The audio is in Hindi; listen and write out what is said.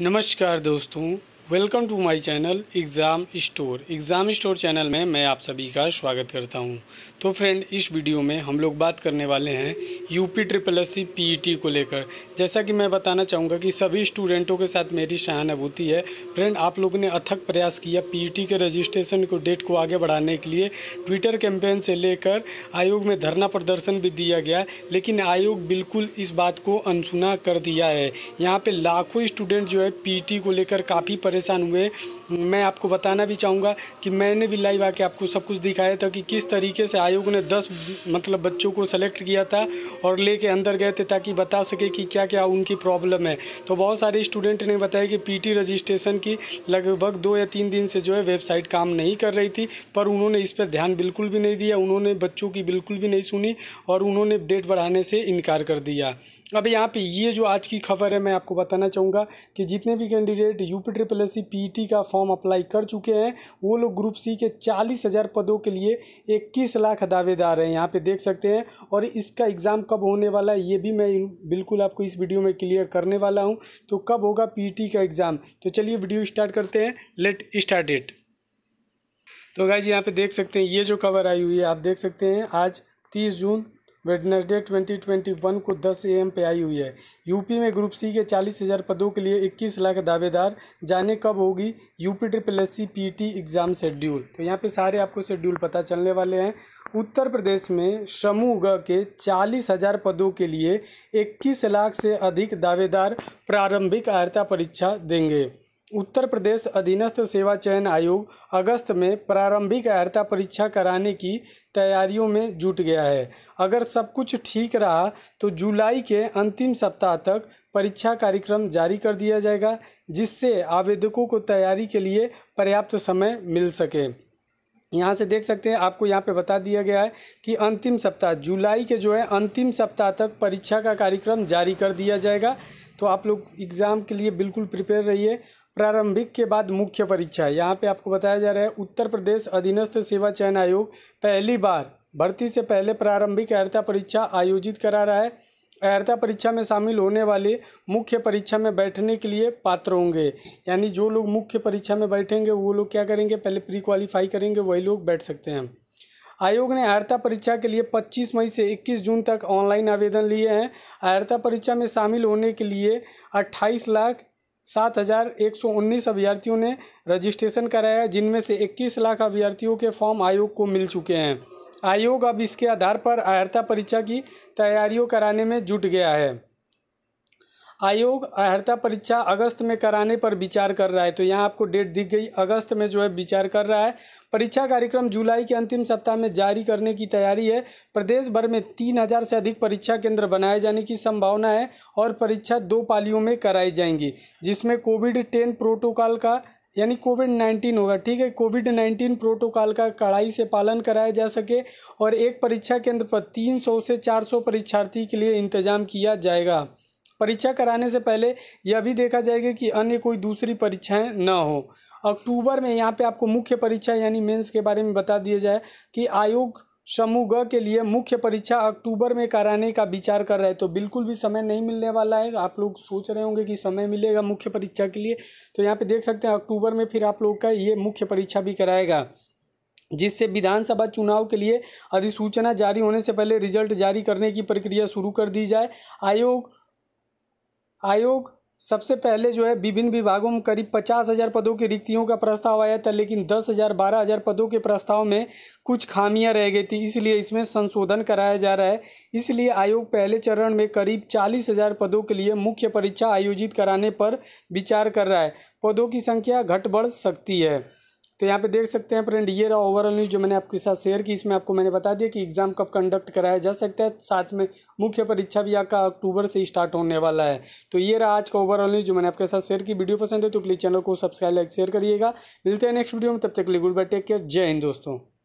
नमस्कार दोस्तों welcome to my channel exam store exam store channel में मैं आप सभी का स्वागत करता हूं तो फ्रेंड इस वीडियो में हम लोग बात करने वाले हैं UP triple S C P को लेकर जैसा कि मैं बताना चाहूँगा कि सभी स्टूडेंटों के साथ मेरी सहानुभूति है फ्रेंड आप लोगों ने अथक प्रयास किया पी के रजिस्ट्रेशन को डेट को आगे बढ़ाने के लिए ट्विटर कैंपेन से लेकर आयोग में धरना प्रदर्शन भी दिया गया लेकिन आयोग बिल्कुल इस बात को अनसुना कर दिया है यहाँ पर लाखों स्टूडेंट जो है पी को लेकर काफ़ी परेशान हुए मैं आपको बताना भी चाहूँगा कि मैंने भी लाइव आके आपको सब कुछ दिखाया था कि किस तरीके से आयोग ने दस मतलब बच्चों को सेलेक्ट किया था और ले अंदर गए थे ताकि बता सके कि क्या क्या उनकी प्रॉब्लम है तो बहुत सारे स्टूडेंट ने बताया कि पी रजिस्ट्रेशन की लगभग दो या तीन दिन से जो है वेबसाइट काम नहीं कर रही थी पर उन्होंने इस पर ध्यान बिल्कुल भी नहीं दिया उन्होंने बच्चों की बिल्कुल भी नहीं सुनी और उन्होंने डेट बढ़ाने से इनकार कर दिया अब यहाँ पे ये जो आज की खबर है मैं आपको बताना चाहूँगा कि जितने भी कैंडिडेट यूपी ट्रिपल तरह से e का फॉर्म अप्लाई कर चुके हैं वो लोग ग्रुप सी के चालीस हज़ार पदों के लिए इक्कीस लाख दावेदार हैं यहाँ पे देख सकते हैं और इसका एग्ज़ाम कब होने वाला है ये भी मैं बिल्कुल आपको इस वीडियो में क्लियर करने वाला हूँ तो कब होगा पी e का एग्ज़ाम तो चलिए वीडियो स्टार्ट करते हैं लेट स्टार्ट इट तो भाई जी यहाँ पे देख सकते हैं ये जो खबर आई हुई है आप देख सकते हैं आज तीस जून वेडनेसडे 2021 को 10 एएम पे आई हुई है यूपी में ग्रुप सी के चालीस हज़ार पदों के लिए 21 लाख दावेदार जाने कब होगी UP triple S C P T exam schedule तो यहाँ पे सारे आपको शेड्यूल पता चलने वाले हैं उत्तर प्रदेश में समूह ग के चालीस हज़ार पदों के लिए 21 लाख से अधिक दावेदार प्रारंभिक आर्ता परीक्षा देंगे उत्तर प्रदेश अधीनस्थ सेवा चयन आयोग अगस्त में प्रारंभिक अर्ता परीक्षा कराने की तैयारियों में जुट गया है अगर सब कुछ ठीक रहा तो जुलाई के अंतिम सप्ताह तक परीक्षा कार्यक्रम जारी कर दिया जाएगा जिससे आवेदकों को तैयारी के लिए पर्याप्त समय मिल सके यहाँ से देख सकते हैं आपको यहाँ पे बता दिया गया है कि अंतिम सप्ताह जुलाई के जो है अंतिम सप्ताह तक परीक्षा का कार्यक्रम जारी कर दिया जाएगा तो आप लोग एग्ज़ाम के लिए बिल्कुल प्रिपेयर रहिए प्रारंभिक के बाद मुख्य परीक्षा यहाँ पे आपको बताया जा रहा है उत्तर प्रदेश अधीनस्थ सेवा चयन आयोग पहली बार भर्ती से पहले प्रारंभिक अहर्ता परीक्षा आयोजित करा रहा है अहर्ता परीक्षा में शामिल होने वाले मुख्य परीक्षा में बैठने के लिए पात्र होंगे यानी जो लोग मुख्य परीक्षा में बैठेंगे वो लोग क्या करेंगे पहले प्री क्वालिफाई करेंगे वही लोग बैठ सकते हैं आयोग ने अहर्ता परीक्षा के लिए 25 मई से 21 जून तक ऑनलाइन आवेदन लिए हैं अहर्ता परीक्षा में शामिल होने के लिए अट्ठाईस लाख सात हज़ार एक सौ उन्नीस अभ्यर्थियों ने रजिस्ट्रेशन कराया है जिनमें से इक्कीस लाख अभ्यर्थियों के फॉर्म आयोग को मिल चुके हैं आयोग अब इसके आधार पर अहर्ता परीक्षा की तैयारियों कराने में जुट गया है आयोग अहर्ता परीक्षा अगस्त में कराने पर विचार कर रहा है तो यहाँ आपको डेट दी गई अगस्त में जो है विचार कर रहा है परीक्षा कार्यक्रम जुलाई के अंतिम सप्ताह में जारी करने की तैयारी है प्रदेश भर में तीन हज़ार से अधिक परीक्षा केंद्र बनाए जाने की संभावना है और परीक्षा दो पालियों में कराई जाएंगी जिसमें कोविड टेन प्रोटोकॉल का यानी कोविड नाइन्टीन होगा ठीक है कोविड नाइन्टीन प्रोटोकॉल का कड़ाई से पालन कराया जा सके और एक परीक्षा केंद्र पर तीन सौ से चार सौ परीक्षार्थी के लिए इंतजाम किया जाएगा परीक्षा कराने से पहले यह भी देखा जाएगा कि अन्य कोई दूसरी परीक्षाएं न हो अक्टूबर में यहाँ पे आपको मुख्य परीक्षा यानी मेंस के बारे में बता दिया जाए कि आयोग समूह ग के लिए मुख्य परीक्षा अक्टूबर में कराने का विचार कर रहे हैं तो बिल्कुल भी समय नहीं मिलने वाला है आप लोग सोच रहे होंगे कि समय मिलेगा मुख्य परीक्षा के लिए तो यहाँ पे देख सकते हैं अक्टूबर में फिर आप लोग का ये मुख्य परीक्षा भी कराएगा जिससे विधानसभा चुनाव के लिए अधिसूचना जारी होने से पहले रिजल्ट जारी करने की प्रक्रिया शुरू कर दी जाए आयोग आयोग सबसे पहले जो है विभिन्न विभागों में करीब पचास हज़ार पदों की रिक्तियों का प्रस्ताव आया था लेकिन दस हज़ार बारह हज़ार पदों के प्रस्ताव में कुछ खामियां रह गई थी इसलिए इसमें संशोधन कराया जा रहा है इसलिए आयोग पहले चरण में करीब चालीस हज़ार पदों के लिए मुख्य परीक्षा आयोजित कराने पर विचार कर रहा है पदों की संख्या घट बढ़ सकती है तो यहाँ पे देख सकते हैं फ्रेंड ये रहा ओवरऑल न्यूज़ जो मैंने आपके साथ शेयर की इसमें आपको मैंने बता दिया कि एग्ज़ाम कब कंडक्ट कराया जा सकता है साथ में मुख्य परीक्षा भी आपका अक्टूबर से स्टार्ट होने वाला है तो ये रहा आज का ओवरऑल न्यूज़ जो मैंने आपके साथ शेयर की वीडियो पसंद है तो प्लीज़ चैनल को सब्सक्राइब लाइक शेयर करिएगा मिलते हैं नेक्स्ट वीडियो में तब तक लिए गुड बाय टेक केयर जय हिंद दोस्तों